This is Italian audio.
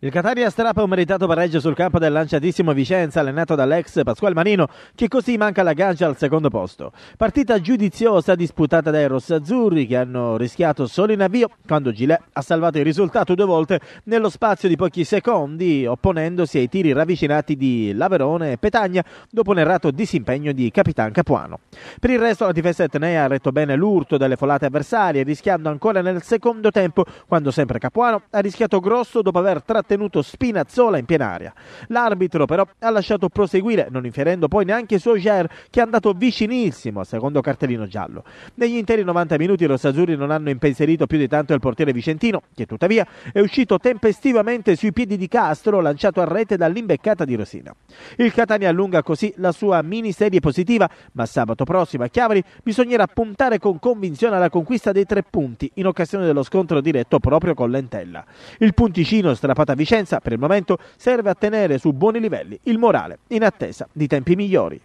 Il Catania strappa un meritato pareggio sul campo del lanciatissimo Vicenza, allenato dall'ex Pasquale Marino, che così manca la gancia al secondo posto. Partita giudiziosa disputata dai rossazzurri, che hanno rischiato solo in avvio, quando Gilet ha salvato il risultato due volte nello spazio di pochi secondi, opponendosi ai tiri ravvicinati di Laverone e Petagna dopo un errato disimpegno di Capitan Capuano. Per il resto la difesa etnea ha retto bene l'urto delle folate avversarie, rischiando ancora nel secondo tempo, quando sempre Capuano ha rischiato grosso dopo aver trattato tenuto Spinazzola in piena area. L'arbitro però ha lasciato proseguire, non infierendo poi neanche suo Sojer che è andato vicinissimo al secondo cartellino giallo. Negli interi 90 minuti i rossazzurri non hanno impensierito più di tanto il portiere vicentino, che tuttavia è uscito tempestivamente sui piedi di Castro lanciato a rete dall'imbeccata di Rosina. Il Catania allunga così la sua miniserie positiva, ma sabato prossimo a Chiavari bisognerà puntare con convinzione alla conquista dei tre punti in occasione dello scontro diretto proprio con Lentella. Il punticino a Vicenza per il momento serve a tenere su buoni livelli il morale in attesa di tempi migliori.